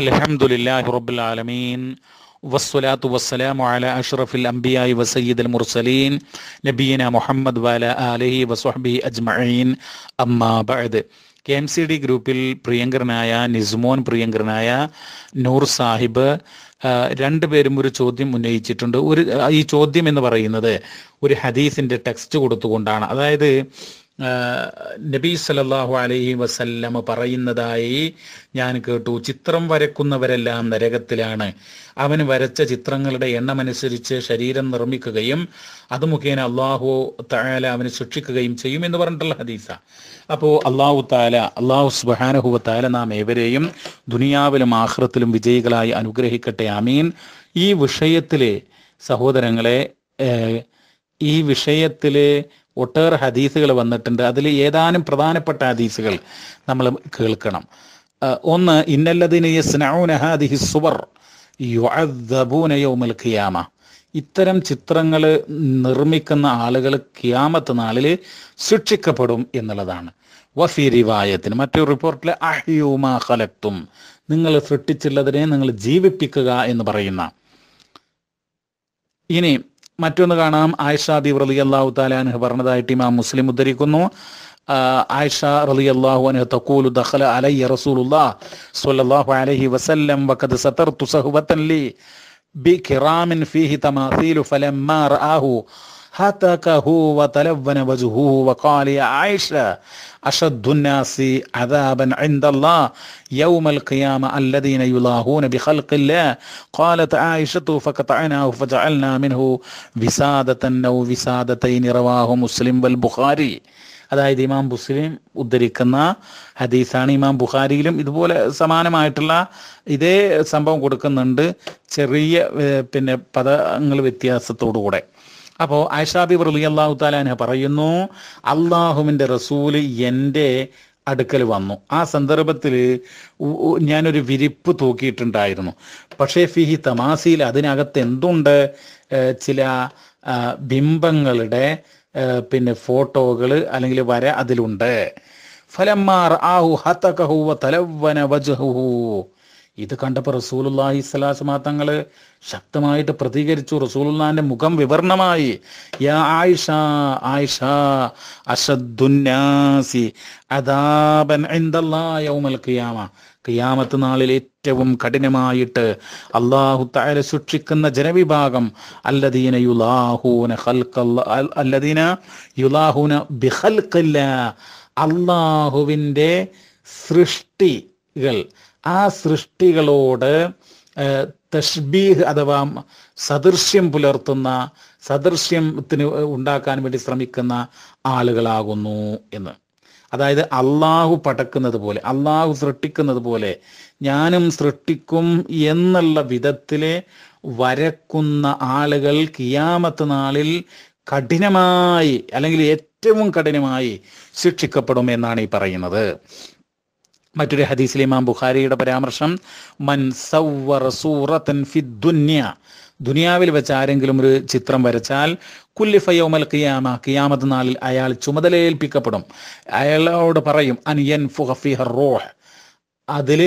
അലഹമുല്ലാഹി റബ്ബുൽ ആലമീൻ വസ്സലാത്തു വസ്സലാമു അല അഷ്റഫിൽ അംബിയായി വസയ്യിദൽ മുർസലീൻ നബീന മുഹമ്മദ് വാല അലഹി വസ്ഹബി അജ്മഈൻ അമ്മാ ബഅദ് കെ എം സി ഡി ഗ്രൂപ്പിൽ പ്രിയങ്കരനായ നിസ്മോൻ പ്രിയങ്കരനായ നൂർ സാഹിബ് രണ്ടുപേരും ഒരു ചോദ്യം ഉന്നയിച്ചിട്ടുണ്ട് ഒരു ഈ ചോദ്യം എന്ന് പറയുന്നത് ഒരു ഹദീസിന്റെ ടെക്സ്റ്റ് കൊടുത്തുകൊണ്ടാണ് അതായത് നബി സലല്ലാഹു അലൈഹി വസല്ലമ പറയുന്നതായി ഞാൻ കേട്ടു ചിത്രം വരക്കുന്നവരെല്ലാം നരകത്തിലാണ് അവൻ വരച്ച ചിത്രങ്ങളുടെ എണ്ണമനുസരിച്ച് ശരീരം നിർമ്മിക്കുകയും അത് മുഖേന അള്ളാഹു താല അവനെ ശിക്ഷിക്കുകയും ചെയ്യും എന്ന് പറഞ്ഞിട്ടുള്ള ഹദീസ അപ്പോൾ അള്ളാഹു താല അള്ളാഹു സുബാനഹുവ താല നാം ഏവരെയും ദുനിയാവിലും ആഹ്റത്തിലും വിജയികളായി അനുഗ്രഹിക്കട്ടെ അമീൻ ഈ വിഷയത്തിലെ സഹോദരങ്ങളെ ഈ വിഷയത്തിലെ ഒട്ടേറെ ഹദീസുകൾ വന്നിട്ടുണ്ട് അതിൽ ഏതാനും പ്രധാനപ്പെട്ട ഹദീസുകൾ നമ്മൾ കേൾക്കണം ഒന്ന് ഇന്നല്ലതിന് സുവർ ഖിയാമ ഇത്തരം ചിത്രങ്ങൾ നിർമ്മിക്കുന്ന ആളുകൾ കിയാമത്ത് നാളിൽ ശിക്ഷിക്കപ്പെടും എന്നുള്ളതാണ് വഫി മറ്റൊരു റിപ്പോർട്ടിൽ അഹ്യൂമാലത്തും ഖലക്തും നിങ്ങൾ സൃഷ്ടിച്ചുള്ളതിനെ നിങ്ങൾ ജീവിപ്പിക്കുക എന്ന് പറയുന്ന ഇനി മറ്റൊന്ന് കാണാം ആയിഷ ദീവ് റലി അള്ളാഹു താലാൻഹ് പറഞ്ഞതായിട്ട് ഇമാം മുസ്ലിം ഉദ്ധരിക്കുന്നു ആയിഷ റലി അള്ളാഹു അൻഹ തക്കൂലു ദഖല അലയ്യ റസൂലുല്ലാ സ്വല്ലല്ലാഹു അലൈഹി വസല്ലം വഖദ് സതർതു സഹബതൻ ലി ബികിറാമിൻ ഫീഹി തമാസീലു ഫലമ്മാ റആഹു ഹതകഹു വതലവന വജുഹു വഖാല യാ ആയിഷ അഷദ്ദു الناس عذابا عند الله يوم القيامة الذين يلاهون بخلق الله قالت عائشة فقطعناه فجعلنا منه وسادة أو وسادتين رواه مسلم والبخاري അതായത് ഇമാം മുസ്ലിം ഉദ്ധരിക്കുന്ന ഹദീസാണ് ഇമാം ബുഖാരിയിലും ഇതുപോലെ സമാനമായിട്ടുള്ള ഇതേ സംഭവം കൊടുക്കുന്നുണ്ട് ചെറിയ പിന്നെ പദങ്ങൾ വ്യത്യാസത്തോടു കൂടെ അപ്പോൾ ആയിഷാബി റലി അള്ളാഹു താലാന പറയുന്നു അള്ളാഹുവിൻ്റെ റസൂല് എൻ്റെ അടുക്കൽ വന്നു ആ സന്ദർഭത്തിൽ ഞാനൊരു വിരിപ്പ് തൂക്കിയിട്ടുണ്ടായിരുന്നു പക്ഷേ ഫിഹി തമാസിയിൽ അതിനകത്ത് എന്തുണ്ട് ചില ബിംബങ്ങളുടെ പിന്നെ ഫോട്ടോകൾ അല്ലെങ്കിൽ വര അതിലുണ്ട് ഫലമാർ ആഹു ഹതകഹു തലവന വജഹു ഇത് കണ്ടപ്പോൾ റസൂലുല്ലാഹി സ്വലാസ്മ തങ്ങൾ ശക്തമായിട്ട് പ്രതികരിച്ചു റസൂലുല്ലാന്റെ മുഖം വിവരണമായി യാ ആയിഷ ആയിഷ അഷദ്ദുന്നാസി അദാബൻ യൗമൽ ഖിയാമ ഖിയാമത്ത് നാളിൽ ഏറ്റവും കഠിനമായിട്ട് അള്ളാഹു തായ ശിക്ഷിക്കുന്ന ജനവിഭാഗം അല്ലദീന യുലാഹൂന അല്ലദീന യുലാഹൂന ബിഹൽക്കല്ല അള്ളാഹുവിൻ്റെ സൃഷ്ടികൾ ആ സൃഷ്ടികളോട് തഷ്ബീഹ് അഥവാ സദൃശ്യം പുലർത്തുന്ന സദൃശ്യത്തിന് ഉണ്ടാക്കാൻ വേണ്ടി ശ്രമിക്കുന്ന ആളുകളാകുന്നു എന്ന് അതായത് അള്ളാഹു പടക്കുന്നത് പോലെ അള്ളാഹു സൃഷ്ടിക്കുന്നത് പോലെ ഞാനും സൃഷ്ടിക്കും എന്നുള്ള വിധത്തിലെ വരക്കുന്ന ആളുകൾ കിയാമത്ത് നാളിൽ കഠിനമായി അല്ലെങ്കിൽ ഏറ്റവും കഠിനമായി ശിക്ഷിക്കപ്പെടും എന്നാണ് ഈ പറയുന്നത് മറ്റൊരു ഹദീസിൽ ഇമാം ബുഖാരിയുടെ പരാമർശം മൻ സൗവർ സൂറത്തൻ ഫി ദുന്യ ദുനിയാവിൽ വെച്ച് ആരെങ്കിലും ഒരു ചിത്രം വരച്ചാൽ കുല്ലിഫയോമൽ ഖിയാമ കിയാമത് നാളിൽ അയാൾ ചുമതലയേൽപ്പിക്കപ്പെടും അയാളോട് പറയും അൻ യൻ ഫുഹഫിഹ റോഹ് അതിൽ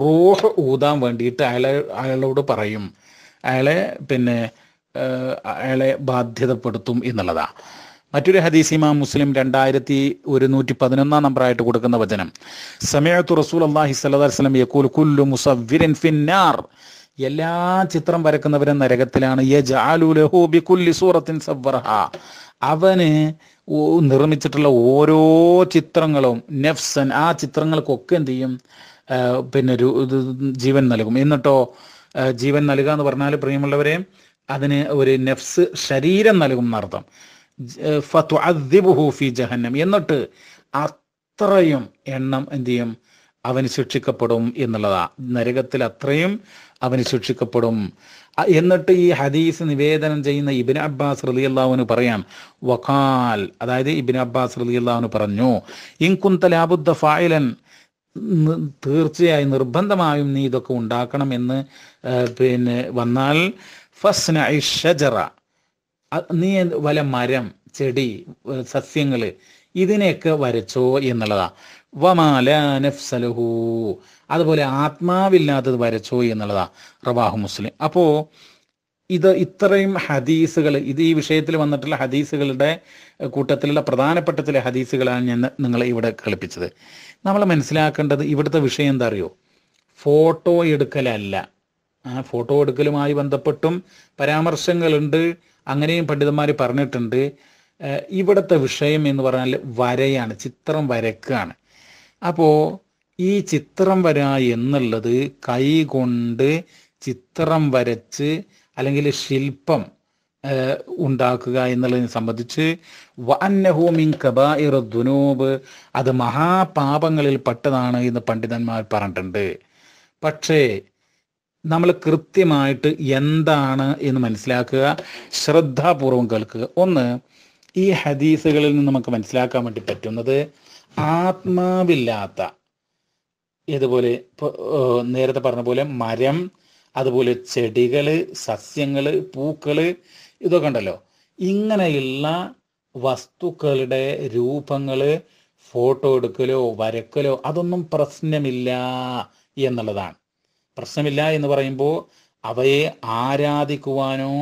റോഹ് ഊതാൻ വേണ്ടിയിട്ട് അയാളെ അയാളോട് പറയും അയാളെ പിന്നെ അയാളെ ബാധ്യതപ്പെടുത്തും എന്നുള്ളതാണ് മറ്റൊരു ഹദീസ് ഇമാം മുസ്ലിം രണ്ടായിരത്തി ഒരുന്നൂറ്റി പതിനൊന്നാം നമ്പറായിട്ട് കൊടുക്കുന്ന വചനം സമയത്തു റസൂൽ അള്ളാഹി സല്ലാസ്ലം യക്കൂൽ കുല്ലു മുസവിരൻ ഫിന്നാർ എല്ലാ ചിത്രം വരക്കുന്നവരും നരകത്തിലാണ് സൂറത്തിൻ അവന് നിർമ്മിച്ചിട്ടുള്ള ഓരോ ചിത്രങ്ങളും നെഫ്സൻ ആ ചിത്രങ്ങൾക്കൊക്കെ എന്ത് ചെയ്യും പിന്നെ ഒരു ജീവൻ നൽകും എന്നിട്ടോ ജീവൻ നൽകുക എന്ന് പറഞ്ഞാൽ പ്രിയമുള്ളവരെ അതിന് ഒരു നെഫ്സ് ശരീരം നൽകും എന്നർത്ഥം ഫത്തു ഫി ജഹന്നം എന്നിട്ട് അത്രയും എണ്ണം എന്തു ചെയ്യും അവന് ശിക്ഷിക്കപ്പെടും എന്നുള്ളതാ നരകത്തിൽ അത്രയും അവന് ശിക്ഷിക്കപ്പെടും എന്നിട്ട് ഈ ഹദീസ് നിവേദനം ചെയ്യുന്ന ഇബിൻ അബ്ബാസ് റലി അള്ളാഹുവിന് പറയാം വഖാൽ അതായത് ഇബിൻ അബ്ബാസ് റലി അള്ളാഹുവിന് പറഞ്ഞു ഇൻകുന്തലാബുദ്ധ ഫായിലൻ തീർച്ചയായും നിർബന്ധമായും നീ ഇതൊക്കെ ഉണ്ടാക്കണം എന്ന് പിന്നെ വന്നാൽ ഫസ്ന ഷജറ നീ വല മരം ചെടി സസ്യങ്ങൾ ഇതിനെയൊക്കെ വരച്ചോ എന്നുള്ളതാ വമാല നഫ്സലുഹു അതുപോലെ ആത്മാവില്ലാത്തത് വരച്ചോ എന്നുള്ളതാ റവാഹു മുസ്ലിം അപ്പോൾ ഇത് ഇത്രയും ഹദീസുകൾ ഇത് ഈ വിഷയത്തിൽ വന്നിട്ടുള്ള ഹദീസുകളുടെ കൂട്ടത്തിലുള്ള പ്രധാനപ്പെട്ട ചില ഹദീസുകളാണ് ഞാൻ നിങ്ങളെ ഇവിടെ കളിപ്പിച്ചത് നമ്മൾ മനസ്സിലാക്കേണ്ടത് ഇവിടുത്തെ വിഷയം എന്താ അറിയോ ഫോട്ടോ എടുക്കലല്ല ആ ഫോട്ടോ എടുക്കലുമായി ബന്ധപ്പെട്ടും പരാമർശങ്ങളുണ്ട് അങ്ങനെയും പണ്ഡിതന്മാർ പറഞ്ഞിട്ടുണ്ട് ഇവിടുത്തെ വിഷയം എന്ന് പറഞ്ഞാൽ വരയാണ് ചിത്രം വരക്കുകയാണ് അപ്പോൾ ഈ ചിത്രം വര എന്നുള്ളത് കൈകൊണ്ട് ചിത്രം വരച്ച് അല്ലെങ്കിൽ ശില്പം ഉണ്ടാക്കുക എന്നുള്ളതിനെ സംബന്ധിച്ച് വന്നഹൂമിൻ കബായിർ അത് മഹാപാപങ്ങളിൽ പെട്ടതാണ് എന്ന് പണ്ഡിതന്മാർ പറഞ്ഞിട്ടുണ്ട് പക്ഷേ നമ്മൾ കൃത്യമായിട്ട് എന്താണ് എന്ന് മനസ്സിലാക്കുക ശ്രദ്ധാപൂർവം കേൾക്കുക ഒന്ന് ഈ ഹദീസുകളിൽ നിന്ന് നമുക്ക് മനസ്സിലാക്കാൻ വേണ്ടി പറ്റുന്നത് ആത്മാവില്ലാത്ത ഇതുപോലെ നേരത്തെ പറഞ്ഞ പോലെ മരം അതുപോലെ ചെടികൾ സസ്യങ്ങൾ പൂക്കൾ ഇതൊക്കെ ഉണ്ടല്ലോ ഇങ്ങനെയുള്ള വസ്തുക്കളുടെ രൂപങ്ങൾ ഫോട്ടോ എടുക്കലോ വരക്കലോ അതൊന്നും പ്രശ്നമില്ല എന്നുള്ളതാണ് പ്രശ്നമില്ല എന്ന് പറയുമ്പോൾ അവയെ ആരാധിക്കുവാനോ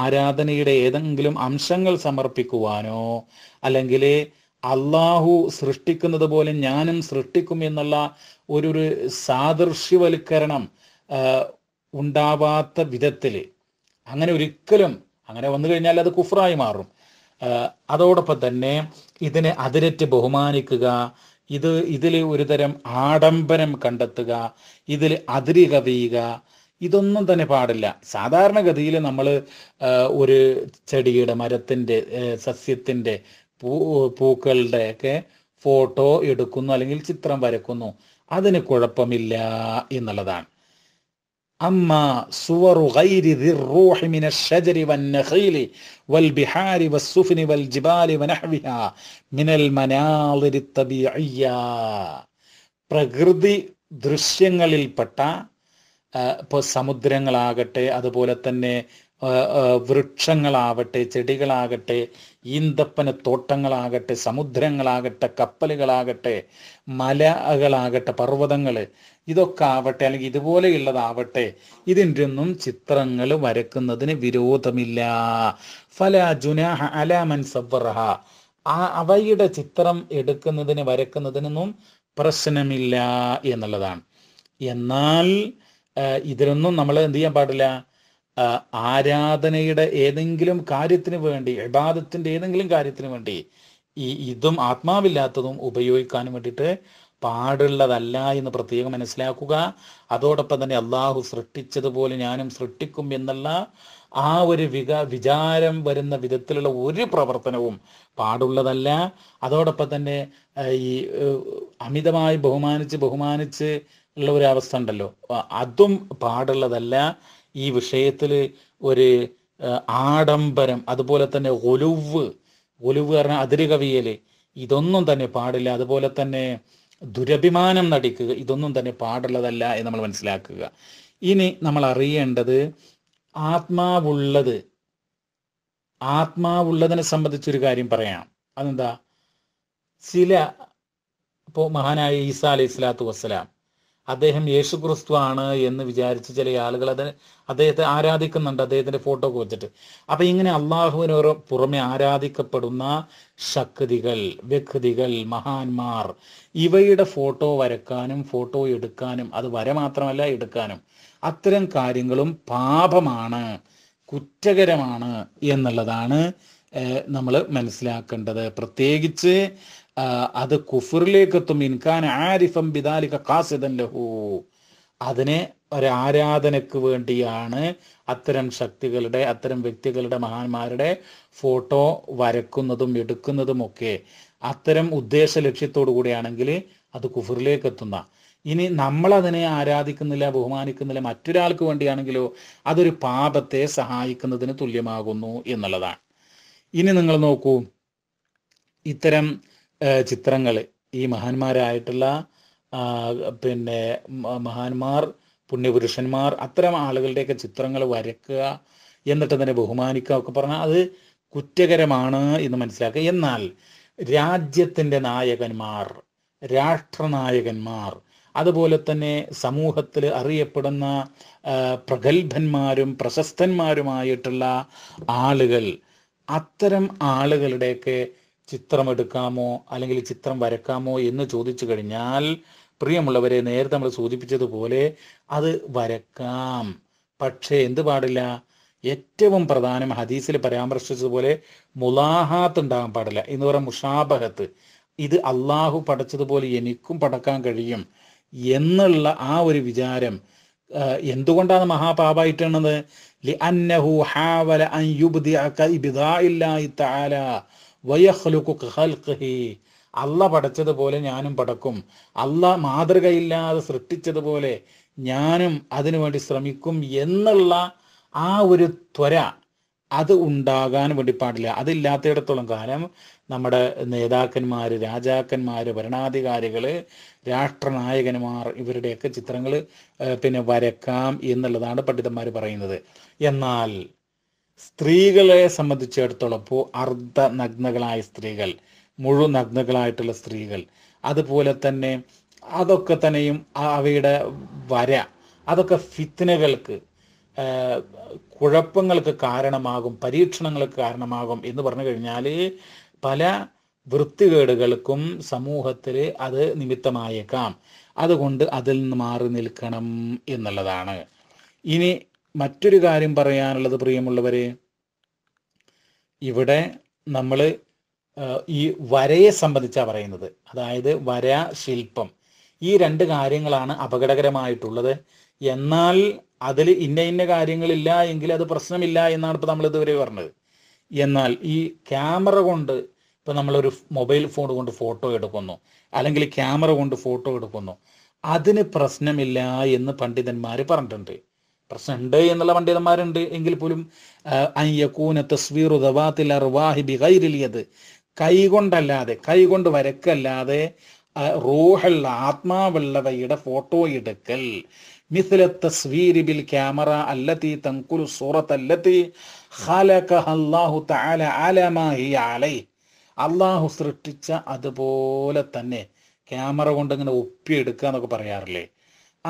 ആരാധനയുടെ ഏതെങ്കിലും അംശങ്ങൾ സമർപ്പിക്കുവാനോ അല്ലെങ്കിൽ അള്ളാഹു സൃഷ്ടിക്കുന്നത് പോലെ ഞാനും സൃഷ്ടിക്കും എന്നുള്ള ഒരു സാദൃശ്യവൽക്കരണം ഉണ്ടാവാത്ത വിധത്തിൽ അങ്ങനെ ഒരിക്കലും അങ്ങനെ വന്നു കഴിഞ്ഞാൽ അത് കുഫറായി മാറും അതോടൊപ്പം തന്നെ ഇതിനെ അതിരറ്റ് ബഹുമാനിക്കുക ഇത് ഇതിൽ ഒരുതരം ആഡംബരം കണ്ടെത്തുക ഇതിൽ അതിരി കവിയുക ഇതൊന്നും തന്നെ പാടില്ല സാധാരണഗതിയിൽ നമ്മൾ ഒരു ചെടിയുടെ മരത്തിൻ്റെ സസ്യത്തിൻ്റെ പൂ പൂക്കളുടെ ഒക്കെ ഫോട്ടോ എടുക്കുന്നു അല്ലെങ്കിൽ ചിത്രം വരക്കുന്നു അതിന് കുഴപ്പമില്ല എന്നുള്ളതാണ് أما صور غير ذي الروح من الشجر والنخيل والبحار والسفن والجبال ونحوها من المناظر الطبيعية പ്രകൃതി ദൃശ്യങ്ങളിൽപ്പെട്ട ഇപ്പോൾ സമുദ്രങ്ങളാകട്ടെ അതുപോലെ തന്നെ വൃക്ഷങ്ങളാവട്ടെ ചെടികളാകട്ടെ ഈന്തപ്പന തോട്ടങ്ങളാകട്ടെ സമുദ്രങ്ങളാകട്ടെ കപ്പലുകളാകട്ടെ മലകളാകട്ടെ പർവ്വതങ്ങൾ ഇതൊക്കെ ആവട്ടെ അല്ലെങ്കിൽ ഇതുപോലെയുള്ളതാവട്ടെ ഇതിൻ്റെ ഒന്നും ചിത്രങ്ങൾ വരക്കുന്നതിന് വിരോധമില്ല ഫല ജുനാഹ അലാമൻ സബ്ബറഹ ആ അവയുടെ ചിത്രം എടുക്കുന്നതിന് വരക്കുന്നതിനൊന്നും പ്രശ്നമില്ല എന്നുള്ളതാണ് എന്നാൽ ഇതിനൊന്നും നമ്മൾ എന്ത് ചെയ്യാൻ പാടില്ല ആരാധനയുടെ ഏതെങ്കിലും കാര്യത്തിന് വേണ്ടി ഇബാദത്തിൻ്റെ ഏതെങ്കിലും കാര്യത്തിന് വേണ്ടി ഈ ഇതും ആത്മാവില്ലാത്തതും ഉപയോഗിക്കാനും വേണ്ടിയിട്ട് പാടുള്ളതല്ല എന്ന് പ്രത്യേകം മനസ്സിലാക്കുക അതോടൊപ്പം തന്നെ അള്ളാഹു സൃഷ്ടിച്ചതുപോലെ ഞാനും സൃഷ്ടിക്കും എന്നുള്ള ആ ഒരു വിക വിചാരം വരുന്ന വിധത്തിലുള്ള ഒരു പ്രവർത്തനവും പാടുള്ളതല്ല അതോടൊപ്പം തന്നെ ഈ അമിതമായി ബഹുമാനിച്ച് ബഹുമാനിച്ച് ഉള്ള ഒരു അവസ്ഥ ഉണ്ടല്ലോ അതും പാടുള്ളതല്ല ഈ വിഷയത്തിൽ ഒരു ആഡംബരം അതുപോലെ തന്നെ ഒലുവ് ഒലുവ് പറഞ്ഞാൽ അതിര് കവിയൽ ഇതൊന്നും തന്നെ പാടില്ല അതുപോലെ തന്നെ ദുരഭിമാനം നടിക്കുക ഇതൊന്നും തന്നെ പാടുള്ളതല്ല എന്ന് നമ്മൾ മനസ്സിലാക്കുക ഇനി നമ്മൾ അറിയേണ്ടത് ആത്മാവുള്ളത് ആത്മാവുള്ളതിനെ സംബന്ധിച്ചൊരു കാര്യം പറയാം അതെന്താ ചില ഇപ്പോൾ മഹാനായ ഈസാ അലൈഹി സ്വലാത്തു വസ്സലാം അദ്ദേഹം ക്രിസ്തു ആണ് എന്ന് വിചാരിച്ച് ചില ആളുകൾ അത് അദ്ദേഹത്തെ ആരാധിക്കുന്നുണ്ട് അദ്ദേഹത്തിന്റെ ഫോട്ടോ ഒക്കെ വെച്ചിട്ട് അപ്പൊ ഇങ്ങനെ അള്ളാഹുവിന് പുറമെ ആരാധിക്കപ്പെടുന്ന ശക്തികൾ വ്യക്തികൾ മഹാന്മാർ ഇവയുടെ ഫോട്ടോ വരക്കാനും ഫോട്ടോ എടുക്കാനും അത് വര മാത്രമല്ല എടുക്കാനും അത്തരം കാര്യങ്ങളും പാപമാണ് കുറ്റകരമാണ് എന്നുള്ളതാണ് നമ്മൾ മനസ്സിലാക്കേണ്ടത് പ്രത്യേകിച്ച് അത് കുഫറിലേക്കെത്തും ഇൻഖാൻ ആരിഫം ബിദാലിക കാസിദൻ ലഹു അതിനെ ഒരാരാധനക്ക് വേണ്ടിയാണ് അത്തരം ശക്തികളുടെ അത്തരം വ്യക്തികളുടെ മഹാന്മാരുടെ ഫോട്ടോ വരക്കുന്നതും എടുക്കുന്നതും ഒക്കെ അത്തരം ഉദ്ദേശ ലക്ഷ്യത്തോടു കൂടിയാണെങ്കിൽ അത് കുഫറിലേക്ക് എത്തുന്ന ഇനി നമ്മളതിനെ ആരാധിക്കുന്നില്ല ബഹുമാനിക്കുന്നില്ല മറ്റൊരാൾക്ക് വേണ്ടിയാണെങ്കിലോ അതൊരു പാപത്തെ സഹായിക്കുന്നതിന് തുല്യമാകുന്നു എന്നുള്ളതാണ് ഇനി നിങ്ങൾ നോക്കൂ ഇത്തരം ചിത്രങ്ങൾ ഈ മഹാന്മാരായിട്ടുള്ള പിന്നെ മഹാന്മാർ പുണ്യപുരുഷന്മാർ അത്തരം ആളുകളുടെയൊക്കെ ചിത്രങ്ങൾ വരയ്ക്കുക എന്നിട്ട് തന്നെ ബഹുമാനിക്കുക ഒക്കെ പറഞ്ഞാൽ അത് കുറ്റകരമാണ് എന്ന് മനസ്സിലാക്കുക എന്നാൽ രാജ്യത്തിൻ്റെ നായകന്മാർ രാഷ്ട്രനായകന്മാർ അതുപോലെ തന്നെ സമൂഹത്തിൽ അറിയപ്പെടുന്ന പ്രഗത്ഭന്മാരും പ്രശസ്തന്മാരുമായിട്ടുള്ള ആളുകൾ അത്തരം ആളുകളുടെയൊക്കെ ചിത്രമെടുക്കാമോ അല്ലെങ്കിൽ ചിത്രം വരക്കാമോ എന്ന് ചോദിച്ചു കഴിഞ്ഞാൽ പ്രിയമുള്ളവരെ നേരത്തെ നമ്മൾ സൂചിപ്പിച്ചതുപോലെ അത് വരക്കാം പക്ഷേ എന്ത് പാടില്ല ഏറ്റവും പ്രധാനം ഹദീസിൽ പരാമർശിച്ചതുപോലെ മുലാഹാത്ത് ഉണ്ടാകാൻ പാടില്ല എന്ന് പറയുന്ന മുഷാബഹത്ത് ഇത് അള്ളാഹു പടച്ചതുപോലെ എനിക്കും പടക്കാൻ കഴിയും എന്നുള്ള ആ ഒരു വിചാരം എന്തുകൊണ്ടാണ് മഹാപാപായിട്ടാണത് വയഹ്ലുക്കു ഹൽഖി അല്ല പടച്ചതുപോലെ ഞാനും പടക്കും അല്ല മാതൃകയില്ലാതെ സൃഷ്ടിച്ചതുപോലെ ഞാനും അതിനുവേണ്ടി ശ്രമിക്കും എന്നുള്ള ആ ഒരു ത്വര അത് ഉണ്ടാകാൻ വേണ്ടി പാടില്ല അതില്ലാത്തയിടത്തോളം കാലം നമ്മുടെ നേതാക്കന്മാർ രാജാക്കന്മാർ ഭരണാധികാരികൾ രാഷ്ട്രനായകന്മാർ ഇവരുടെയൊക്കെ ചിത്രങ്ങൾ പിന്നെ വരക്കാം എന്നുള്ളതാണ് പണ്ഡിതന്മാർ പറയുന്നത് എന്നാൽ സ്ത്രീകളെ സംബന്ധിച്ചിടത്തോളം ഇപ്പോൾ അർദ്ധ നഗ്നകളായ സ്ത്രീകൾ മുഴു നഗ്നകളായിട്ടുള്ള സ്ത്രീകൾ അതുപോലെ തന്നെ അതൊക്കെ തന്നെയും അവയുടെ വര അതൊക്കെ ഫിത്തനകൾക്ക് കുഴപ്പങ്ങൾക്ക് കാരണമാകും പരീക്ഷണങ്ങൾക്ക് കാരണമാകും എന്ന് പറഞ്ഞു കഴിഞ്ഞാൽ പല വൃത്തികേടുകൾക്കും സമൂഹത്തിൽ അത് നിമിത്തമായേക്കാം അതുകൊണ്ട് അതിൽ നിന്ന് മാറി നിൽക്കണം എന്നുള്ളതാണ് ഇനി മറ്റൊരു കാര്യം പറയാനുള്ളത് പ്രിയമുള്ളവരെ ഇവിടെ നമ്മൾ ഈ വരയെ സംബന്ധിച്ചാണ് പറയുന്നത് അതായത് വര ശില്പം ഈ രണ്ട് കാര്യങ്ങളാണ് അപകടകരമായിട്ടുള്ളത് എന്നാൽ അതിൽ ഇന്ന ഇന്ന കാര്യങ്ങളില്ല എങ്കിൽ അത് പ്രശ്നമില്ല എന്നാണ് ഇപ്പോൾ നമ്മൾ ഇതുവരെ പറഞ്ഞത് എന്നാൽ ഈ ക്യാമറ കൊണ്ട് ഇപ്പോൾ നമ്മളൊരു മൊബൈൽ ഫോൺ കൊണ്ട് ഫോട്ടോ എടുക്കുന്നു അല്ലെങ്കിൽ ക്യാമറ കൊണ്ട് ഫോട്ടോ എടുക്കുന്നു അതിന് പ്രശ്നമില്ല എന്ന് പണ്ഡിതന്മാർ പറഞ്ഞിട്ടുണ്ട് പ്രശ്നമുണ്ട് എന്നുള്ള പണ്ഡിതന്മാരുണ്ട് എങ്കിൽ പോലും അയ്യക്കൂന തസ്വീറു ദവാത്തിൽ അർവാഹിബി കൈരിലിയത് കൈകൊണ്ടല്ലാതെ കൈകൊണ്ട് വരക്കല്ലാതെ റൂഹുള്ള ആത്മാവുള്ളവയുടെ ഫോട്ടോ എടുക്കൽ مثل التصوير بالكاميرا التي تنقل الصورة التي خلقها الله تعالى على ما هي عليه അള്ളാഹു സൃഷ്ടിച്ച അതുപോലെ തന്നെ ക്യാമറ കൊണ്ട് ഇങ്ങനെ ഒപ്പിയെടുക്കുക എന്നൊക്കെ പറയാറില്ലേ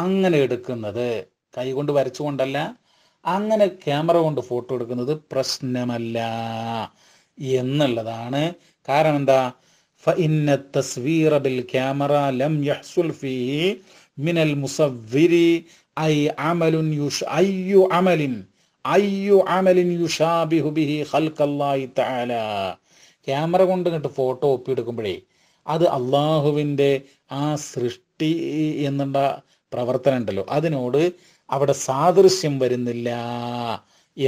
അങ്ങനെ എടുക്കുന്നത് കൈകൊണ്ട് വരച്ചുകൊണ്ടല്ല അങ്ങനെ ക്യാമറ കൊണ്ട് ഫോട്ടോ എടുക്കുന്നത് പ്രശ്നമല്ല എന്നുള്ളതാണ് കാരണം എന്താ فإن التصوير بالكاميرا لم يحصل فيه من المصور أي عمل يش... أي അയ്യു أي عمل يشابه به خلق ക്യാമറ കൊണ്ട് ഇങ്ങോട്ട് ഫോട്ടോ ഒപ്പിയെടുക്കുമ്പോഴേ അത് അള്ളാഹുവിൻ്റെ ആ സൃഷ്ടി എന്നുള്ള പ്രവർത്തനം ഉണ്ടല്ലോ അതിനോട് അവിടെ സാദൃശ്യം വരുന്നില്ല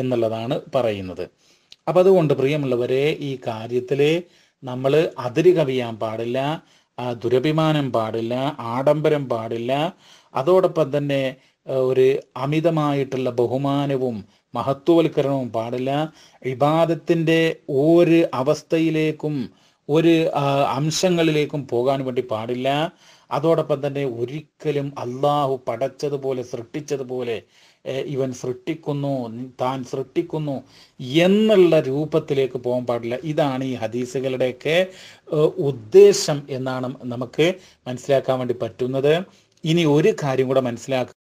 എന്നുള്ളതാണ് പറയുന്നത് അപ്പം അതുകൊണ്ട് പ്രിയമുള്ളവരെ ഈ കാര്യത്തിൽ നമ്മൾ അതിരി കവിയാൻ പാടില്ല ദുരഭിമാനം പാടില്ല ആഡംബരം പാടില്ല അതോടൊപ്പം തന്നെ ഒരു അമിതമായിട്ടുള്ള ബഹുമാനവും മഹത്വവൽക്കരണവും പാടില്ല വിവാദത്തിൻ്റെ ഒരു അവസ്ഥയിലേക്കും ഒരു അംശങ്ങളിലേക്കും പോകാൻ വേണ്ടി പാടില്ല അതോടൊപ്പം തന്നെ ഒരിക്കലും അള്ളാഹു പടച്ചതുപോലെ സൃഷ്ടിച്ചതുപോലെ ഇവൻ സൃഷ്ടിക്കുന്നു താൻ സൃഷ്ടിക്കുന്നു എന്നുള്ള രൂപത്തിലേക്ക് പോകാൻ പാടില്ല ഇതാണ് ഈ ഹദീസുകളുടെയൊക്കെ ഉദ്ദേശം എന്നാണ് നമുക്ക് മനസ്സിലാക്കാൻ വേണ്ടി പറ്റുന്നത് ഇനി ഒരു കാര്യം കൂടെ മനസ്സിലാക്കുക